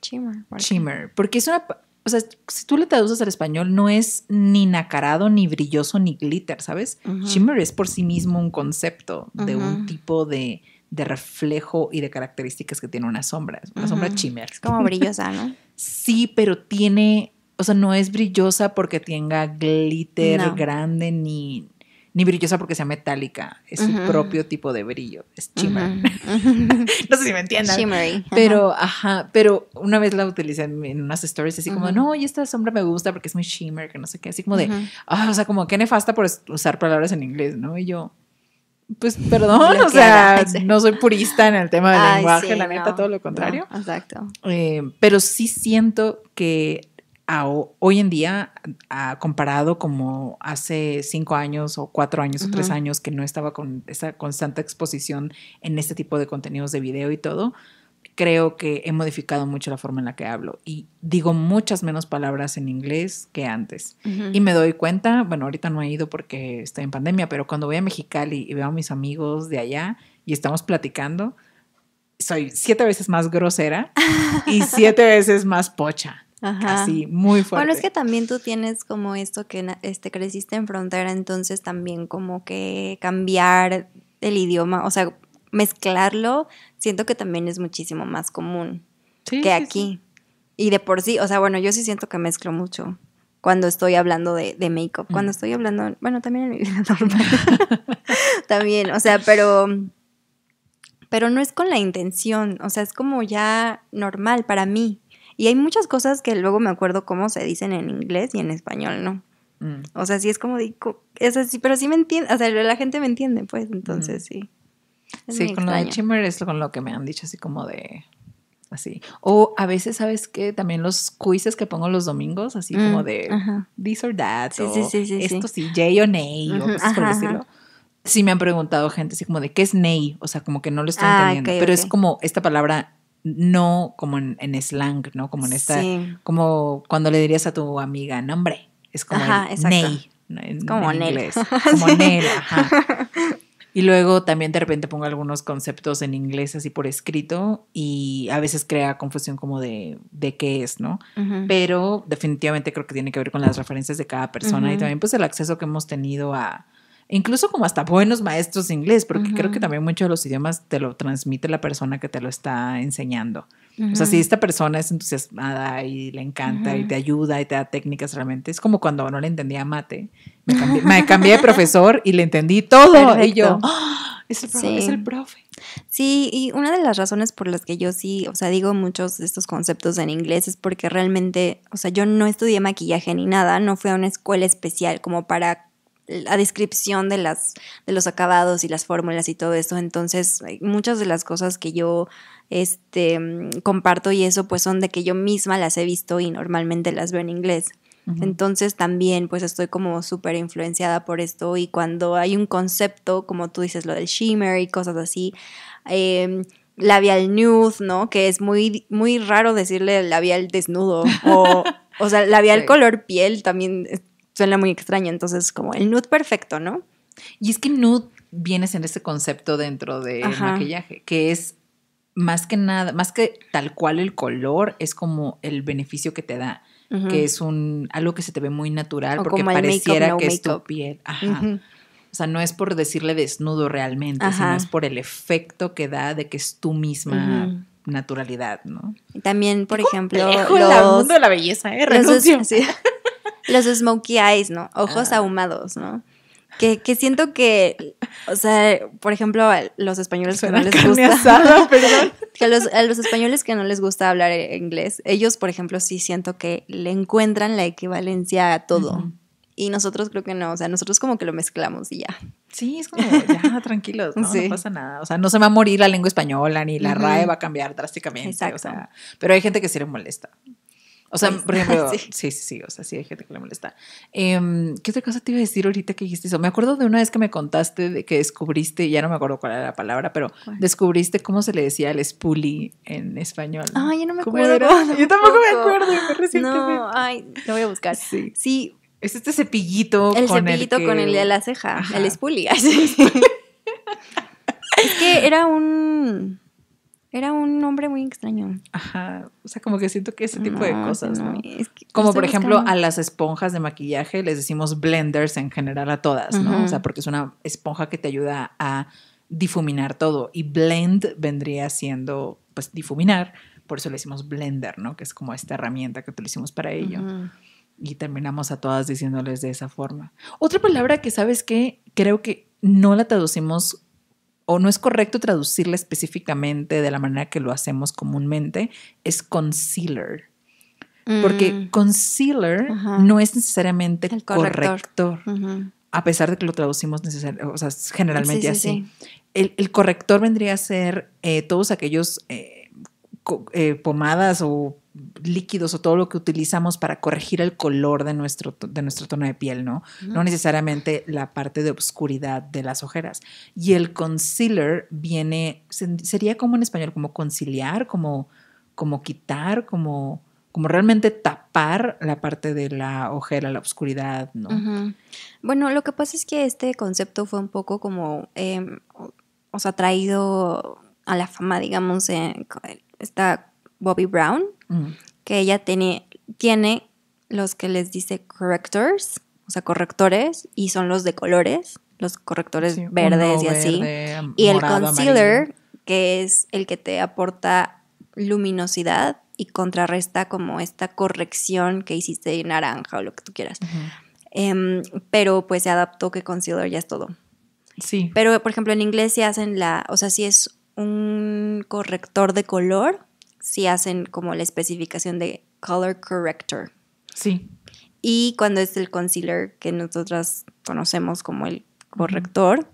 Chimmer. chimmer. Porque es una. O sea, si tú le traduces al español, no es ni nacarado, ni brilloso, ni glitter, ¿sabes? Shimmer es por sí mismo un concepto de un tipo de, reflejo y de características que tiene una sombra. Una sombra shimmer. como brillosa, ¿no? sí, pero tiene o sea, no es brillosa porque tenga glitter grande ni, ni brillosa porque sea metálica. Es su propio tipo de brillo. Es shimmer. no sé si me entiendan. Shimmery. Pero, ajá, pero una vez la utilicé en unas stories así como, no, y esta sombra me gusta porque es muy shimmer, que no sé qué. Así como de, ah, o sea, como qué nefasta por usar palabras en inglés, ¿no? Y yo, pues perdón, o sea, no soy purista en el tema del lenguaje, la neta, todo lo contrario. exacto. Eh, pero sí siento que hoy en día, comparado como hace cinco años o cuatro años o tres años que no estaba con esa constante exposición en este tipo de contenidos de video y todo, creo que he modificado mucho la forma en la que hablo y digo muchas menos palabras en inglés que antes. Y me doy cuenta, bueno, ahorita no he ido porque estoy en pandemia, pero cuando voy a Mexicali y veo a mis amigos de allá y estamos platicando, soy siete veces más grosera y siete veces más pocha. Ajá. Así, muy fuerte. Bueno, es que también tú tienes como esto que este, creciste en frontera, entonces también como que cambiar el idioma, o sea, mezclarlo, siento que también es muchísimo más común que aquí. Y de por sí, o sea, bueno, yo sí siento que mezclo mucho cuando estoy hablando de, de make-up, cuando estoy hablando, bueno, también en mi vida normal, también, o sea, pero, pero no es con la intención, o sea, es como ya normal para mí, y hay muchas cosas que luego me acuerdo cómo se dicen en inglés y en español, ¿no? Mm. O sea, sí es como, digo es así, pero sí me entiende, o sea, la gente me entiende, pues, entonces sí. sí, con lo de es con lo que me han dicho, así como de, así. O a veces, ¿sabes qué? También los quizzes que pongo los domingos, así mm, como de this or that, sí, o sí, sí, esto sí, yay o nay, o decirlo. Sí me han preguntado gente así como de qué es nay, o sea, como que no lo estoy ah, entendiendo, pero es como esta palabra no como en, slang, ¿no? Como en esta, como cuando le dirías a tu amiga, nombre, es como ajá, como en inglés, como Y luego también de repente pongo algunos conceptos en inglés así por escrito y a veces crea confusión como de, qué es, ¿no? Pero definitivamente creo que tiene que ver con las referencias de cada persona y también pues el acceso que hemos tenido a, incluso como hasta buenos maestros de inglés, porque creo que también muchos de los idiomas te lo transmite la persona que te lo está enseñando. O sea, si esta persona es entusiasmada y le encanta y te ayuda y te da técnicas realmente, es como cuando no le entendía mate, me cambié, de profesor y le entendí todo y yo, ¡Ah! es, el es el profe. Sí, y una de las razones por las que yo sí, o sea, digo muchos de estos conceptos en inglés es porque realmente, o sea, yo no estudié maquillaje ni nada, no fui a una escuela especial como para la descripción de, las, de los acabados y las fórmulas y todo eso. Entonces, eh, muchas de las cosas que yo este, mm, comparto y eso, pues son de que yo misma las he visto y normalmente las veo en inglés. Entonces también pues estoy como súper influenciada por esto y cuando hay un concepto, como tú dices, lo del shimmer y cosas así, em, labial nude, ¿no? Que es muy, muy raro decirle labial desnudo o, o sea, labial color piel también suena muy extraño, entonces como el nude perfecto, ¿no? Y es que nude vienes en ese concepto dentro de maquillaje, que es más que nada, más que tal cual el color, es como el beneficio que te da, que es un algo que se te ve muy natural porque pareciera que es tu piel. Ajá. O sea, no es por decirle desnudo realmente, sino es por el efecto que da de que es tu misma naturalidad, ¿no? también, por ejemplo, el mundo de la belleza, ¿eh? Los, los smokey eyes, ¿no? Ojos ahumados, ¿no? Que, siento que, o sea, por ejemplo, a los españoles que no les gusta. a los, españoles que no les gusta hablar e-, inglés, ellos, por ejemplo, sí siento que le encuentran la equivalencia a todo. Y nosotros creo que no, o sea, nosotros como que lo mezclamos y ya. Sí, es como, ya, tranquilos, ¿no? pasa nada. O sea, no se va a morir la lengua española, ni la RAE va a cambiar drásticamente. pero hay gente que se le molesta. O sea, pues, por ejemplo, sí. sí, sí, o sea, sí hay gente que le molesta. Em, ¿Qué otra cosa te iba a decir ahorita que dijiste eso? Me acuerdo de una vez que me contaste de que descubriste, ya no me acuerdo cuál era la palabra, pero descubriste cómo se le decía el spoolie en español. Ay, yo no me acuerdo. Yo tampoco me acuerdo, No, ay, lo voy a buscar. Sí. Es este cepillito el con cepillito el cepillito con el de la ceja, el spoolie. es que era un era un nombre muy extraño. Ajá. O sea, como que siento que ese tipo de cosas, como por ejemplo a las esponjas de maquillaje les decimos blenders en general a todas, ¿no? O sea, porque es una esponja que te ayuda a difuminar todo y blend vendría siendo pues difuminar, por eso le decimos blender, ¿no? Que es como esta herramienta que utilizamos para ello. Y terminamos a todas diciéndoles de esa forma. Otra palabra que sabes que creo que no la traducimos o no es correcto traducirla específicamente de la manera que lo hacemos comúnmente, es concealer. Porque mm. concealer no es necesariamente corrector. A pesar de que lo traducimos o sea, generalmente así. El, corrector vendría a ser eh, todos aquellos eh, eh, pomadas o líquidos o todo lo que utilizamos para corregir el color de nuestro, de nuestro tono de piel, ¿no? No necesariamente la parte de obscuridad de las ojeras. Y el concealer viene, sería como en español, como conciliar, como, como quitar, como, como realmente tapar la parte de la ojera, la obscuridad, ¿no? Bueno, lo que pasa es que este concepto fue un poco como, em, os ha traído a la fama, digamos, está Bobby Brown, que ella tiene, tiene los que les dice correctors, o sea, correctores, y son los de colores, los correctores verdes y así. y el concealer, que es el que te aporta luminosidad y contrarresta como esta corrección que hiciste de naranja o lo que tú quieras. Em, pero pues se adaptó que concealer ya es todo. Sí. Pero por ejemplo en inglés se hacen la, o sea, si es un corrector de color, si hacen como la especificación de color corrector. Sí. Y cuando es el concealer que nosotras conocemos como el corrector,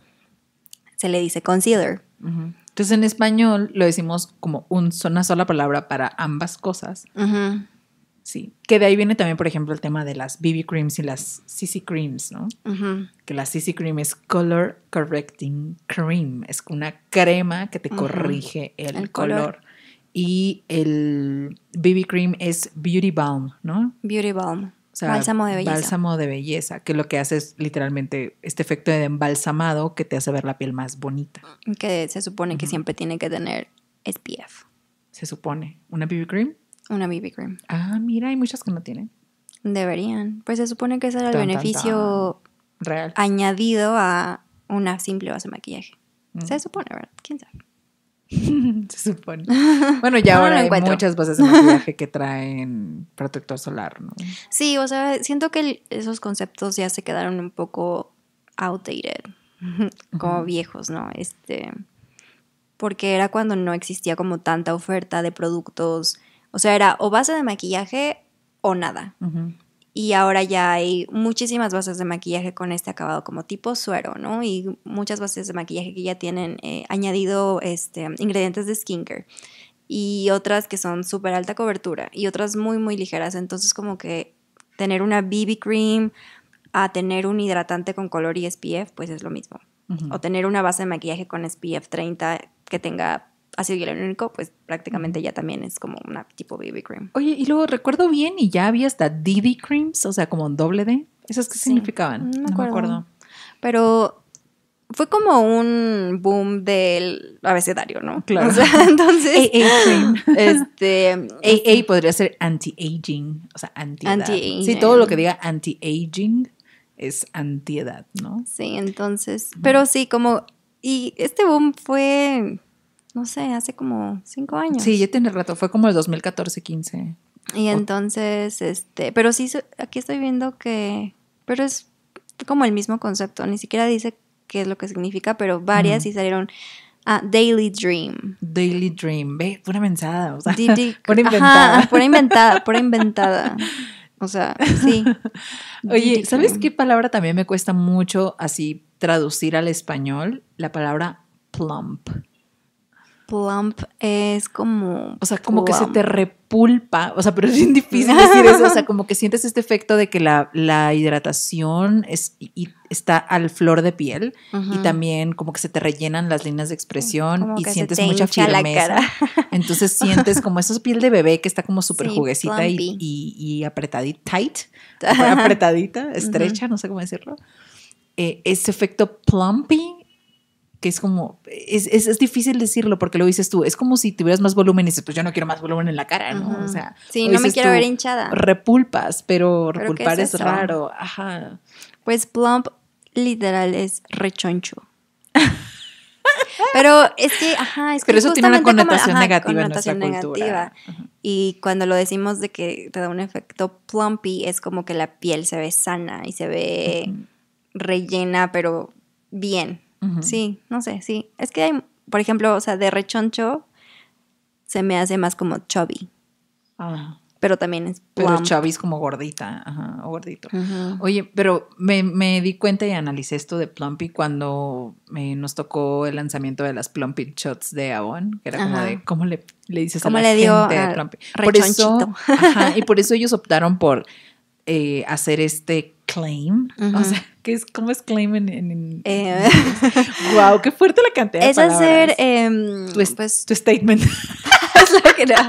se le dice concealer. Entonces en español lo decimos como un, una sola palabra para ambas cosas. Sí. Que de ahí viene también, por ejemplo, el tema de las BB creams y las CC creams, ¿no? Que la CC cream es color correcting cream. Es una crema que te corrige el, color y el BB cream es Beauty Balm, ¿no? Beauty Balm. bálsamo de belleza. Bálsamo de belleza, que lo que hace es literalmente este efecto de embalsamado que te hace ver la piel más bonita. Que se supone que siempre tiene que tener SPF. Se supone. ¿Una BB cream? Una BB cream. Ah, mira, hay muchas que no tienen. Deberían. Pues se supone que ese era el beneficio real añadido a una simple base de maquillaje. Se supone, ¿verdad? ¿Quién sabe? se supone. Bueno, ya ahora hay muchas bases de maquillaje que traen protector solar, ¿no? Sí, o sea, siento que esos conceptos ya se quedaron un poco outdated, como viejos, ¿no? Este, porque era cuando no existía como tanta oferta de productos, o sea, era o base de maquillaje o nada y ahora ya hay muchísimas bases de maquillaje con este acabado como tipo suero, ¿no? Y muchas bases de maquillaje que ya tienen eh, añadido este, ingredientes de skincare y otras que son súper alta cobertura y otras muy muy ligeras, entonces como que tener una BB cream a tener un hidratante con color y SPF, pues es lo mismo. O tener una base de maquillaje con SPF 30 que tenga ácido único pues prácticamente ya también es como una tipo BB cream. Oye, y luego recuerdo bien y ya había hasta DD creams, o sea, como doble D. ¿Esas qué significaban? No, me, acuerdo. Pero fue como un boom del abecedario, ¿no? Claro. entonces. AA este, AA podría ser anti-aging, o sea, anti-edad. sí, todo lo que diga anti-aging es antiedad, ¿no? Sí, entonces. Pero sí, como. Y este boom fue no sé, hace como cinco años. Sí, ya tiene rato, fue como el 2014-15. Y entonces, este, pero sí, aquí estoy viendo que, pero es como el mismo concepto, ni siquiera dice qué es lo que significa, pero varias sí salieron. Ah, Daily Dream. Daily Dream, ve, pura mensada, o sea, pura inventada. pura inventada, pura inventada. O sea, sí. Oye, ¿sabes qué palabra también me cuesta mucho así traducir al español? La palabra plump plump es como. O sea, como que se te repulpa. O sea, pero es bien difícil decir eso. O sea, como que sientes este efecto de que la, hidratación y, está al flor de piel y también como que se te rellenan las líneas de expresión y sientes mucha firmeza. Entonces sientes como esa piel de bebé que está como súper juguecita y, apretadita, tight, apretadita, estrecha, no sé cómo decirlo. Eh, ese efecto plumpy que es como, es, es, difícil decirlo porque lo dices tú, es como si tuvieras más volumen y dices, pues yo no quiero más volumen en la cara, ¿no? O sea, sí, no me quiero ver hinchada. Repulpas, pero repulpar es, raro, ajá. Pues plump literal es rechoncho. Pero es que, ajá, es Pero eso tiene una connotación negativa en nuestra Y cuando lo decimos de que te da un efecto plumpy, es como que la piel se ve sana y se ve rellena, pero bien. Sí, no sé, sí. Es que hay, por ejemplo, o sea, de rechoncho se me hace más como chubby. Ah. Pero también es plump. Pero chubby es como gordita, ajá, o gordito. Oye, pero me, di cuenta y analicé esto de Plumpy cuando nos tocó el lanzamiento de las Plumpy Shots de Avon, que era como de cómo le, le dices a la gente de Plumpy. ajá, y por eso ellos optaron por eh, hacer este claim, o sea, que es, ¿Cómo es claim en, en, wow, eh. qué fuerte la cantidad es hacer em, pues tu, statement.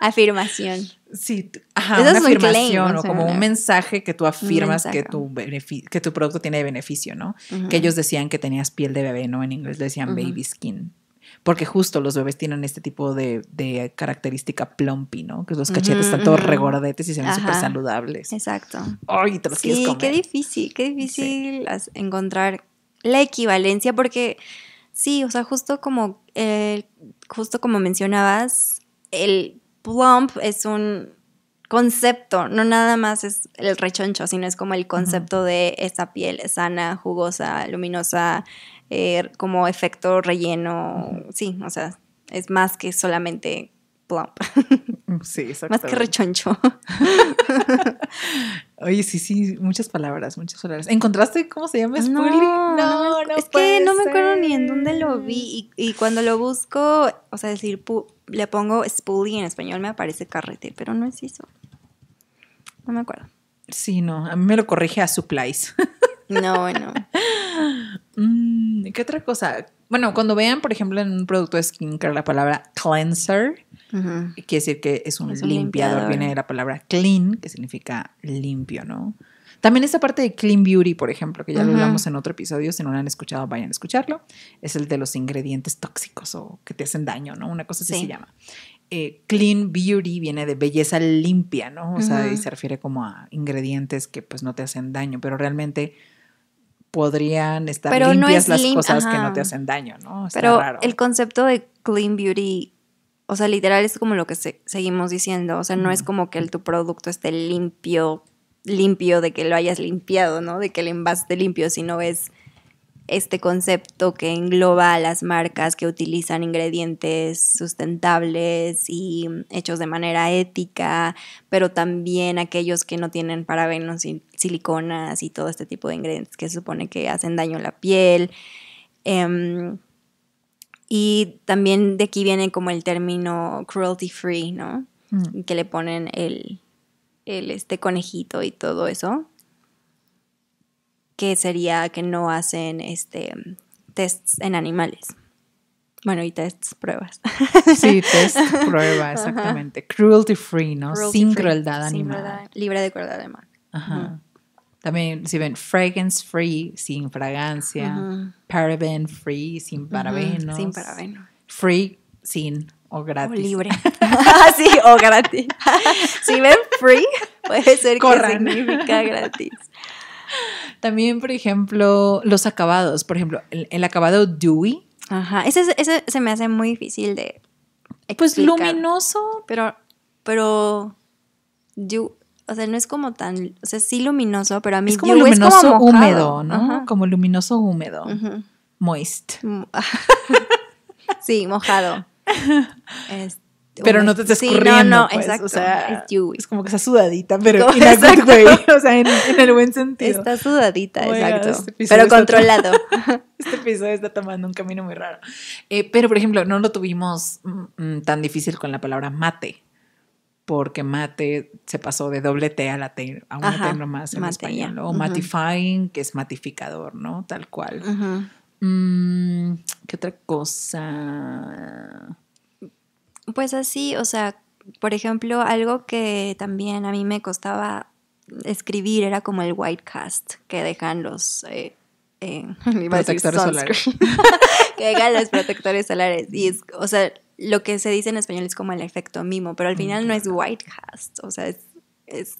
Afirmación. Sí, ajá, una afirmación o como un mensaje que tú afirmas que tu, que tu producto tiene beneficio, ¿no? Que ellos decían que tenías piel de bebé, ¿no? En inglés le decían baby skin porque justo los bebés tienen este tipo de, característica plumpy, ¿no? Que los cachetes están todos regordetes y se ven súper saludables. Exacto. Ay, te los quieres comer. qué difícil, qué difícil encontrar la equivalencia, porque sí, o sea, justo como, eh, justo como mencionabas, el plump es un concepto, no nada más es el rechoncho, sino es como el concepto de esa piel sana, jugosa, luminosa, eh, como efecto relleno. Sí, o sea, es más que solamente plump. Sí, exacto. Más que rechoncho. Oye, sí, sí, muchas palabras, muchas palabras. ¿Encontraste cómo se llama Spoolie? No, no, Es que no me acuerdo ni en dónde lo vi. Y, cuando lo busco, o sea, decir, le pongo Spoolie en español, me aparece carrete, pero no es eso. No me acuerdo. Sí, no, a mí me lo corrige a supplies. No, bueno. Mm, ¿Qué otra cosa? Bueno, cuando vean, por ejemplo, en un producto de skincare la palabra cleanser, quiere decir que es un, limpiador. viene de la palabra clean, que significa limpio, ¿no? También esa parte de Clean Beauty, por ejemplo, que ya lo hablamos en otro episodio, si no lo han escuchado, vayan a escucharlo, es el de los ingredientes tóxicos o que te hacen daño, ¿no? Una cosa así se llama. Eh, clean beauty viene de belleza limpia, ¿no? O sea, y se refiere como a ingredientes que pues no te hacen daño, pero realmente podrían estar limpias las cosas que no te hacen daño, ¿no? Está pero el concepto de clean beauty, o sea, literal es como lo que seguimos diciendo, o sea, no es como que el, tu producto esté limpio, limpio de que lo hayas limpiado, ¿no? De que el envase esté limpio, sino es este concepto que engloba a las marcas que utilizan ingredientes sustentables y hechos de manera ética, pero también aquellos que no tienen parabenos y siliconas y todo este tipo de ingredientes que se supone que hacen daño a la piel. Em, y también de aquí viene como el término cruelty free, ¿no? Mm. Que le ponen el, el este conejito y todo eso que sería que no hacen este, tests en animales. Bueno, y tests, pruebas. Sí, test, pruebas exactamente. Cruelty free, ¿no? Sin crueldad animal. Sin libre de crueldad animal. Ajá. También, si ven, fragrance free, sin fragancia. Paraben free, sin parabenos. Sin parabenos. Free, sin o gratis. O libre. sí, o gratis. si ven free, puede ser que significa gratis. También, por ejemplo, los acabados. Por ejemplo, el, acabado dewy. Ajá, ese, ese, se me hace muy difícil de Pues luminoso. Pero, pero, dew, o sea, no es como tan, o sea, sí luminoso, pero a mí es como luminoso es húmedo, ¿no? Como luminoso húmedo. Moist. sí, mojado. Este. Pero no te estás sí, No, no, pues, exacto. O sea, es como que está sudadita, pero o sea, en, el buen sentido. Este está sudadita, exacto. pero controlado. este episodio está tomando un camino muy raro. Eh, pero, por ejemplo, no lo tuvimos mm, mm, tan difícil con la palabra mate, porque mate se pasó de doble T a la T, a una T nomás en mate, español. O matifying, que es matificador, ¿no? Tal cual. Mm, ¿Qué otra cosa? Pues así, o sea, por ejemplo, algo que también a mí me costaba escribir era como el white cast que dejan los eh, eh, protectores solares. que dejan los protectores solares. Y o sea, lo que se dice en español es como el efecto mimo, pero al mm, final no es white cast, o sea, es,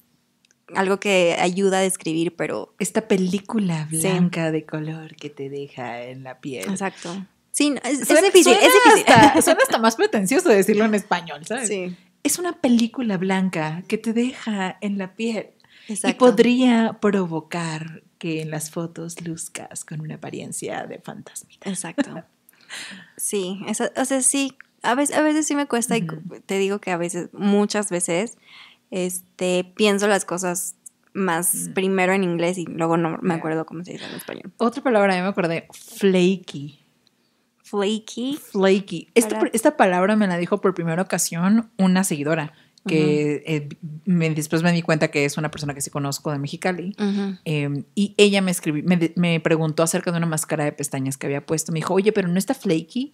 algo que ayuda a describir, pero... Esta película blanca de color que te deja en la piel. Exacto. Sí, es, difícil, suena es difícil. Hasta, hasta más pretencioso decirlo en español, ¿sabes? Es una película blanca que te deja en la piel y podría provocar que en las fotos luzcas con una apariencia de fantasmita. Exacto. Sí, o sea, sí, a veces, a veces sí me cuesta y te digo que a veces, muchas veces, este, pienso las cosas más mm. primero en inglés y luego no me acuerdo cómo se dice en español. Otra palabra, ya me acordé, flaky flaky. Flaky. Esta, esta palabra me la dijo por primera ocasión una seguidora que eh, después me di cuenta que es una persona que sí conozco de Mexicali, em, y ella me, escribió me, preguntó acerca de una máscara de pestañas que había puesto, me dijo, oye, pero no está flaky,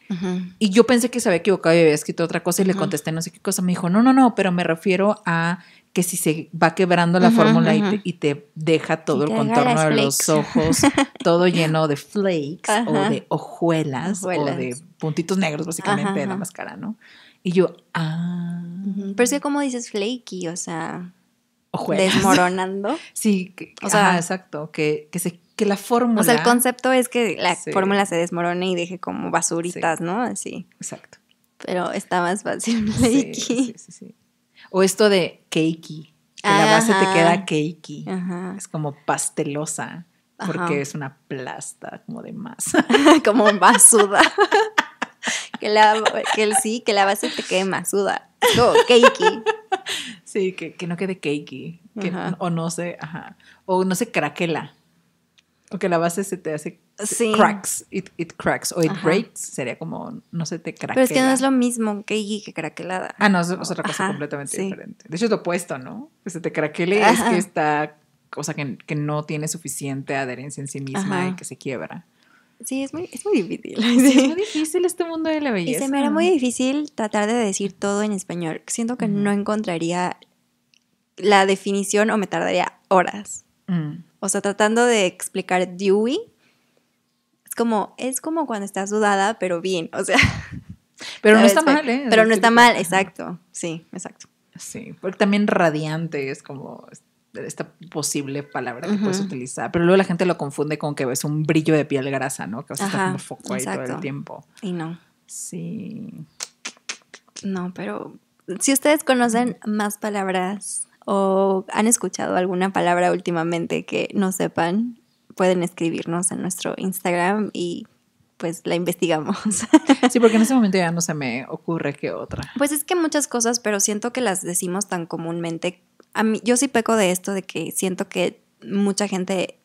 y yo pensé que se había equivocado y había escrito otra cosa, y le contesté no sé qué cosa, me dijo, no, no, no, pero me refiero a que si se va quebrando la fórmula y, te, y te deja todo el contorno de los ojos, todo lleno de flakes o de hojuelas, hojuelas, o de puntitos negros básicamente de la máscara, ¿no? Y yo, ah. Pero es que como dices flaky, o sea, desmoronando. sí, o sea, exacto, que, que, que la fórmula... O sea, el concepto es que la fórmula se desmorone y deje como basuritas, ¿no? Así. Exacto. Pero está más fácil flaky. Sí, sí, sí. O esto de cakey, que la base te queda cakey. Es como pastelosa, porque es una plasta como de masa. como basuda. que, la, el sí, que la base te quema, suda No, cakey. Sí, que, no quede cakey. o no se, ajá. O no se craquela. O que la base se te hace cracks. It, cracks. O it breaks. Sería como no se te craquela. Pero es que no es lo mismo cakey que craquelada. Ah, no, es, otra cosa completamente diferente. De hecho, es lo opuesto, ¿no? Que se te craquele y es que está. O sea, que, no tiene suficiente adherencia en sí misma y que se quiebra. Sí, es muy, es muy difícil. es muy difícil este mundo de la belleza. Y se me era muy difícil tratar de decir todo en español. Siento que no encontraría la definición o me tardaría horas. Mm. O sea, tratando de explicar Dewey, es como, es como cuando estás dudada, pero bien, o sea. Pero no está mal, ¿eh? Pero no está mal, exacto. Sí, exacto. Sí, porque también radiante es como, esta posible palabra que puedes utilizar, pero luego la gente lo confunde con que es un brillo de piel grasa, ¿no? Que vas está como foco ahí todo el tiempo. Y no. Sí. No, pero si ustedes conocen más palabras o han escuchado alguna palabra últimamente que no sepan, pueden escribirnos en nuestro Instagram y pues la investigamos. Sí, porque en ese momento ya no se me ocurre que otra. Pues es que muchas cosas, pero siento que las decimos tan comúnmente yo sí peco de esto, de que siento que mucha gente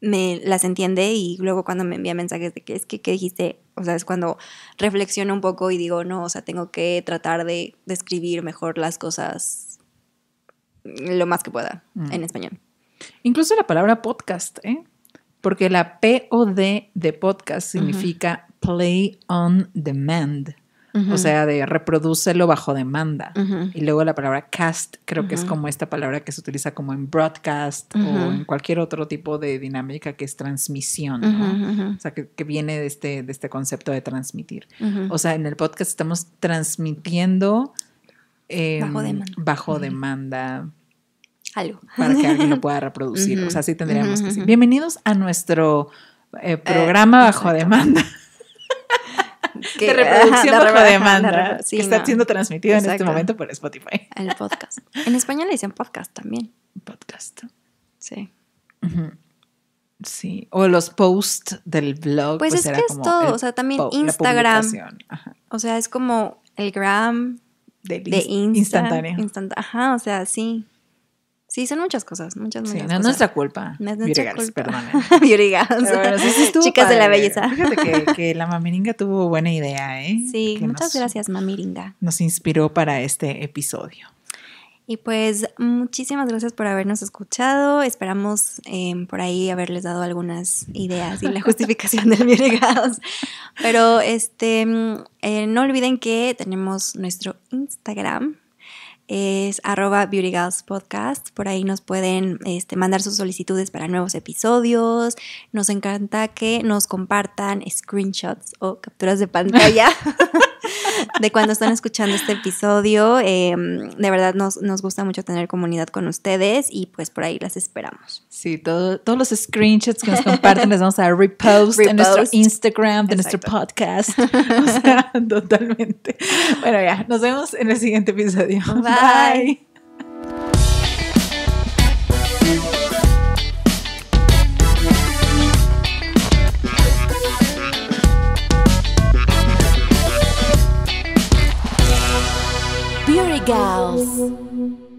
me las entiende y luego cuando me envía mensajes de que es que ¿qué dijiste, o sea, es cuando reflexiono un poco y digo, no, o sea, tengo que tratar de describir mejor las cosas lo más que pueda mm. en español. Incluso la palabra podcast, ¿eh? Porque la POD de podcast significa play on demand. O sea, de reproducelo bajo demanda. Y luego la palabra cast, creo que es como esta palabra que se utiliza como en broadcast o en cualquier otro tipo de dinámica que es transmisión, O sea, que, viene de este, de este concepto de transmitir. O sea, en el podcast estamos transmitiendo em, bajo demanda. Bajo demanda algo. Para que alguien lo pueda reproducir. o sea, sí tendríamos que decir. Bienvenidos a nuestro eh, eh, programa bajo demanda que, reproducción demanda que está siendo transmitido en este momento por Spotify. El podcast. En español le dicen podcast también. Podcast. Sí. Sí, o los posts del blog. Pues, pues es que es todo, o sea, también Instagram. O sea, es como el gram de, Instagram. instantáneo. ajá, o sea, sí. Sí, son muchas cosas, muchas, muchas no es nuestra culpa. No es nuestra culpa. bueno, Chicas de la belleza. Fíjate que, la mamiringa tuvo buena idea, ¿eh? Sí, muchas gracias, mamiringa. Nos inspiró para este episodio. Y pues muchísimas gracias por habernos escuchado. Esperamos em, por ahí haberles dado algunas ideas y la justificación del mirigados. Pero este, em, eh, no olviden que tenemos nuestro Instagram, es arroba Beauty Podcast. Por ahí nos pueden este, mandar sus solicitudes para nuevos episodios. Nos encanta que nos compartan screenshots o capturas de pantalla. de cuando están escuchando este episodio. Em, de verdad nos, gusta mucho tener comunidad con ustedes y pues por ahí las esperamos. Sí, todos los screenshots que nos comparten les vamos a repost, en nuestro Instagram, de nuestro podcast. totalmente. Bueno, ya, nos vemos en el siguiente episodio. Bye. Beauty Gals.